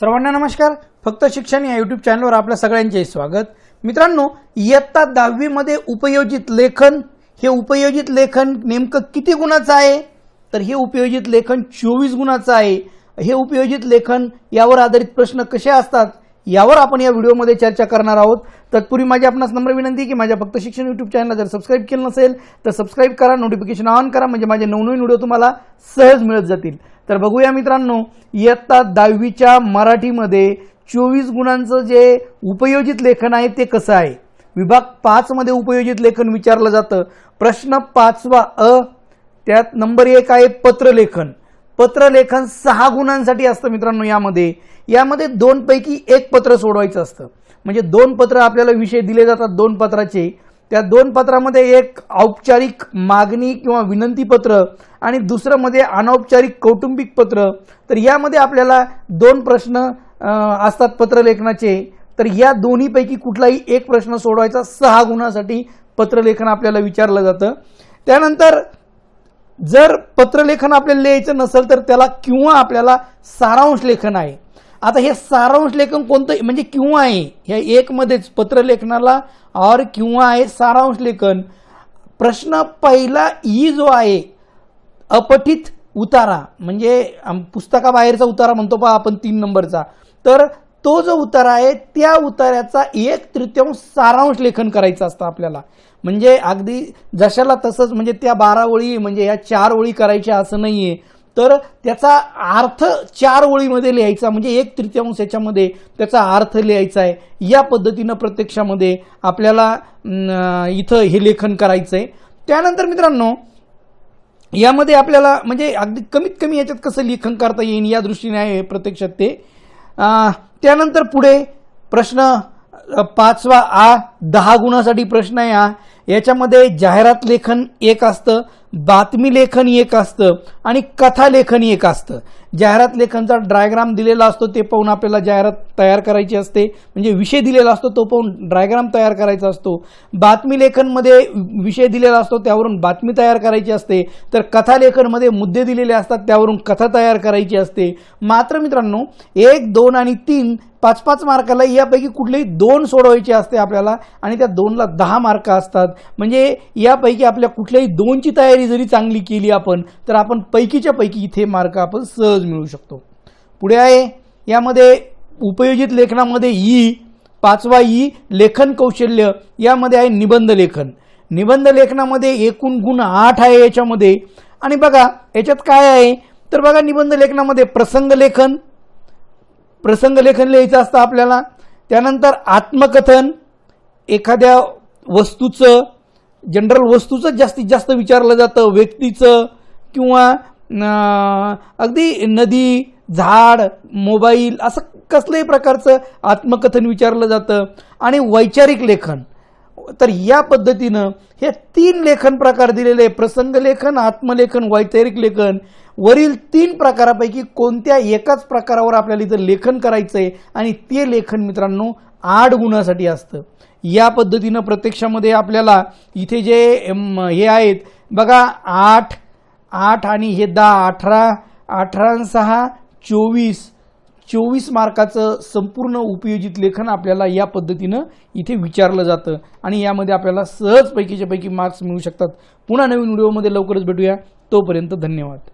सर्वांना नमस्कार फक्त शिक्षण या युट्यूब चॅनलवर आपल्या सगळ्यांचे स्वागत मित्रांनो इयत्ता दहावीमध्ये उपयोजित लेखन हे उपयोजित लेखन नेमकं किती गुणाचं आहे तर हे उपयोजित लेखन चोवीस गुणाचं आहे हे उपयोजित लेखन यावर आधारित प्रश्न कसे असतात यावर आपण या व्हिडिओमध्ये चर्चा करणार आहोत तत्पूर्वी माझी आपणास नम्र विनंती की माझ्या फक्त शिक्षण युट्यूब चॅनलला जर सबस्क्राईब केलं नसेल तर सबस्क्राईब करा नोटिफिकेशन ऑन करा म्हणजे माझे नवनवीन व्हिडिओ तुम्हाला सहज मिळत जातील तर बघूया मित्रांनो इयत्ता दहावीच्या मराठीमध्ये चोवीस गुणांचं जे उपयोजित लेखन आहे ते कसं आहे विभाग पाचमध्ये उपयोजित लेखन विचारलं जातं प्रश्न पाचवा अ त्यात नंबर एक आहे पत्रलेखन पत्रलेखन सहा गुणांसाठी असतं मित्रांनो यामध्ये यामध्ये दोनपैकी एक पत्र सोडवायचं असतं म्हणजे दोन पत्र आपल्याला विषय दिले जातात दोन पत्राचे त्या दोन पत्रामध्ये एक औपचारिक मागणी किंवा विनंती पत्र आणि दुसरं मध्ये अनौपचारिक कौटुंबिक पत्र तर यामध्ये आपल्याला दोन प्रश्न असतात पत्र लेखनाचे तर या दोन्हीपैकी कुठलाही एक प्रश्न सोडवायचा सहा गुणासाठी पत्रलेखन आपल्याला विचारलं जातं त्यानंतर जर पत्रलेखन आपल्याला लिहायचं नसेल तर त्याला किंवा आपल्याला सारांश लेखन आहे आता हे सारांश लेखन कोणतं म्हणजे किंवा आहे ह्या एकमध्येच पत्रलेखनाला और किंवा आहे सारांश लेखन प्रश्न पहिला ई जो आहे अपठित उतारा म्हणजे पुस्तकाबाहेरचा उतारा म्हणतो पहा आपण तीन नंबरचा तर तो जो उतारा आहे त्या उतार्याचा एक तृतीयांश सारांश लेखन करायचं असतं आपल्याला म्हणजे अगदी जशाला तसंच म्हणजे त्या बारा ओळी म्हणजे या चार ओळी करायच्या असं नाही आहे तर त्याचा अर्थ चार ओळीमध्ये लिहायचा म्हणजे एक तृतीयांश याच्यामध्ये त्याचा अर्थ लिहायचा आहे या पद्धतीनं प्रत्यक्षामध्ये आपल्याला इथं हे लेखन करायचं आहे त्यानंतर मित्रांनो यामध्ये आपल्याला म्हणजे अगदी कमीत कमी याच्यात कसं लेखन करता येईल या दृष्टीने आहे प्रत्यक्षात ते त्यानंतर पुढे प्रश्न पाचवा आ दहा गुणासाठी प्रश्न आहे आ याच्यामध्ये जाहिरात लेखन एक असतं बातमी लेखन एक असतं आणि कथालेखन एक असतं जाहिरात लेखनचा ड्रायग्राम दिलेला असतो ते पाहून आपल्याला जाहिरात तयार करायची असते म्हणजे विषय दिलेला असतो तो पाहून ड्रायग्राम तयार करायचा असतो बातमी लेखनमध्ये विषय दिलेला असतो त्यावरून बातमी तयार करायची असते तर कथालेखनमध्ये मुद्दे दिलेले असतात त्यावरून कथा तयार करायची असते मात्र मित्रांनो एक दोन आणि तीन पाच पाच मार्काला यापैकी कुठलेही दोन सोडवायचे असते आपल्याला आणि त्या दोनला दहा मार्क असतात म्हणजे यापैकी आपल्या कुठल्याही दोनची तयारी जरी चांगली केली आपण तर आपण पैकीच्या पैकी इथे मार्क आपण सहज मिळू शकतो पुढे आहे यामध्ये उपयोजित लेखनामध्ये ई पाचवा ई लेखन कौशल्य यामध्ये आहे निबंध लेखन निबंध लेखनामध्ये एकूण गुण आठ आहे याच्यामध्ये आणि बघा याच्यात काय आहे तर बघा निबंध लेखनामध्ये प्रसंग लेखन प्रसंग लेखन लिहायचं असतं आपल्याला त्यानंतर आत्मकथन एखाद्या वस्तूचं जनरल वस्तूचं जास्तीत जास्त विचारलं जातं व्यक्तीचं किंवा अगदी नदी झाड मोबाईल असं कसल्याही प्रकारचं आत्मकथन विचारलं जातं आणि वैचारिक लेखन तर या पद्धतीनं हे तीन लेखन प्रकार दिलेले प्रसंग लेखन आत्मलेखन वैचारिक लेखन वरील तीन प्रकारापैकी कोणत्या एकाच प्रकारावर आपल्याला इथं लेखन करायचं आहे आणि ते लेखन मित्रांनो आठ गुणासाठी असतं या पद्धतीनं प्रत्यक्षामध्ये आपल्याला इथे जे हे आहेत बघा आठ आठ आणि हे दहा अठरा अठरा सहा चोवीस चोवीस मार्काचं संपूर्ण उपयोजित लेखन आपल्याला या पद्धतीनं इथे विचारलं जातं आणि यामध्ये आपल्याला सहज पैकी मार्क्स मिळू शकतात पुन्हा नवीन व्हिडिओमध्ये लवकरच भेटूया तोपर्यंत धन्यवाद